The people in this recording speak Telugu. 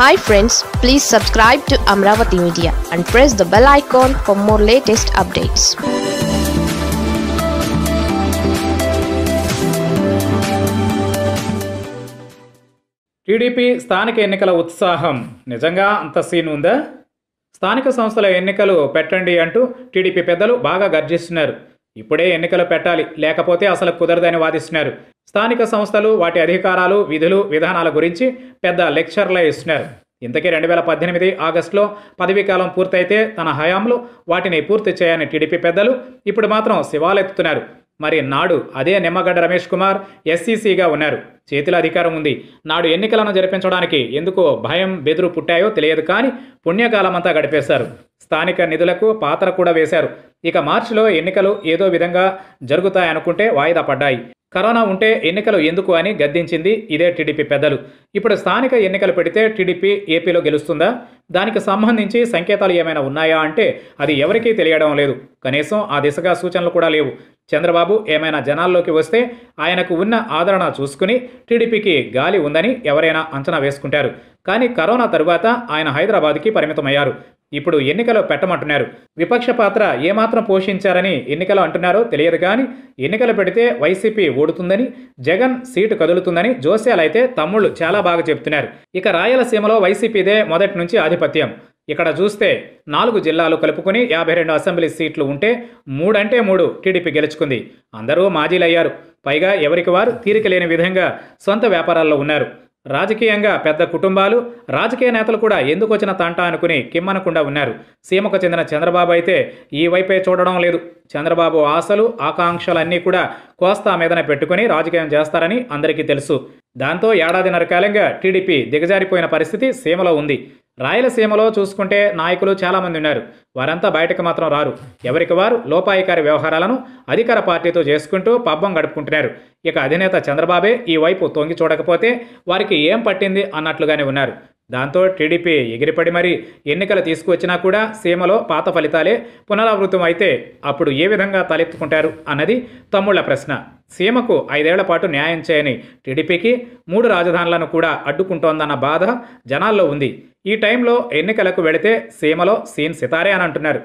hi friends please subscribe to Amaravati media and press the bell icon for more latest updates TDP స్థానిక ఎన్నికల ఉత్సాహం నిజంగా అంత సీన్ ఉందా స్థానిక సంస్థల ఎన్నికలు పెట్టండి అంటూ టీడీపీ పెద్దలు బాగా గర్జిస్తున్నారు ఇప్పుడే ఎన్నికలు పెట్టాలి లేకపోతే అసలు కుదరదని వాదిస్తున్నారు స్థానిక సంస్థలు వాటి అధికారాలు విధులు విధానాల గురించి పెద్ద లెక్చర్లే ఇస్తున్నారు ఇంతకీ రెండు వేల పద్దెనిమిది ఆగస్టులో పదవీకాలం పూర్తయితే తన హయాంలో వాటిని పూర్తి చేయని టీడీపీ పెద్దలు ఇప్పుడు మాత్రం శివాలెత్తుతున్నారు మరి నాడు అదే నిమ్మగడ్డ రమేష్ కుమార్ ఎస్సీసీగా ఉన్నారు చేతిలో అధికారం ఉంది నాడు ఎన్నికలను జరిపించడానికి ఎందుకో భయం బెదురు పుట్టాయో తెలియదు కానీ పుణ్యకాలమంతా గడిపేశారు స్థానిక నిధులకు పాత్ర కూడా వేశారు ఇక మార్చిలో ఎన్నికలు ఏదో విధంగా జరుగుతాయనుకుంటే వాయిదా పడ్డాయి కరోనా ఉంటే ఎన్నికలు ఎందుకు అని గద్దించింది ఇదే టీడీపీ పెద్దలు ఇప్పుడు స్థానిక ఎన్నికలు పెడితే టీడీపీ ఏపీలో గెలుస్తుందా దానికి సంబంధించి సంకేతాలు ఏమైనా ఉన్నాయా అంటే అది ఎవరికీ తెలియడం లేదు కనీసం ఆ దిశగా సూచనలు కూడా లేవు చంద్రబాబు ఏమైనా జనాల్లోకి వస్తే ఆయనకు ఉన్న ఆదరణ చూసుకుని టీడీపీకి గాలి ఉందని ఎవరైనా అంచనా వేసుకుంటారు కానీ కరోనా తరువాత ఆయన హైదరాబాద్కి పరిమితమయ్యారు ఇప్పుడు ఎన్నికలు పెట్టమంటున్నారు విపక్ష పాత్ర ఏమాత్రం పోషించారని ఎన్నికలు అంటున్నారో తెలియదు కానీ ఎన్నికలు పెడితే వైసీపీ ఓడుతుందని జగన్ సీటు కదులుతుందని జోస్యాలైతే తమ్ముళ్ళు చాలా బాగా చెబుతున్నారు ఇక రాయలసీమలో వైసీపీదే మొదటి నుంచి ఆధిపత్యం ఇక్కడ చూస్తే నాలుగు జిల్లాలు కలుపుకొని యాభై రెండు అసెంబ్లీ సీట్లు ఉంటే మూడంటే మూడు టీడీపీ గెలుచుకుంది అందరూ మాజీలయ్యారు పైగా ఎవరికి వారు తీరిక లేని విధంగా సొంత వ్యాపారాల్లో ఉన్నారు రాజకీయంగా పెద్ద కుటుంబాలు రాజకీయ నేతలు కూడా ఎందుకు వచ్చిన తంట అనుకుని కిమ్మనకుండా ఉన్నారు సీమకు చెందిన చంద్రబాబు అయితే ఈ వైపే చూడడం లేదు చంద్రబాబు ఆశలు ఆకాంక్షలన్నీ కూడా కోస్తా మీదనే పెట్టుకుని రాజకీయం చేస్తారని అందరికీ తెలుసు దాంతో ఏడాదిన్నర కాలంగా టీడీపీ దిగజారిపోయిన పరిస్థితి సీమలో ఉంది రాయలసీమలో చూసుకుంటే నాయకులు చాలామంది ఉన్నారు వారంతా బయటకు మాత్రం రారు ఎవరికి వారు లోపాయికారి వ్యవహారాలను అధికార పార్టీతో చేసుకుంటూ పబ్బం గడుపుకుంటున్నారు ఇక అధినేత చంద్రబాబే ఈ వైపు తొంగి చూడకపోతే వారికి ఏం పట్టింది అన్నట్లుగానే ఉన్నారు దాంతో టీడీపీ ఎగిరిపడి మరీ ఎన్నికలు తీసుకువచ్చినా కూడా సీమలో పాత ఫలితాలే పునరావృతం అయితే అప్పుడు ఏ విధంగా తలెత్తుకుంటారు అన్నది తమ్ముళ్ల ప్రశ్న సీమకు ఐదేళ్ల పాటు న్యాయం చేయని టీడీపీకి మూడు రాజధానులను కూడా అడ్డుకుంటోందన్న బాధ జనాల్లో ఉంది ఈ టైంలో ఎన్నికలకు వెళితే సీమలో సీన్ సితారే అని అంటున్నారు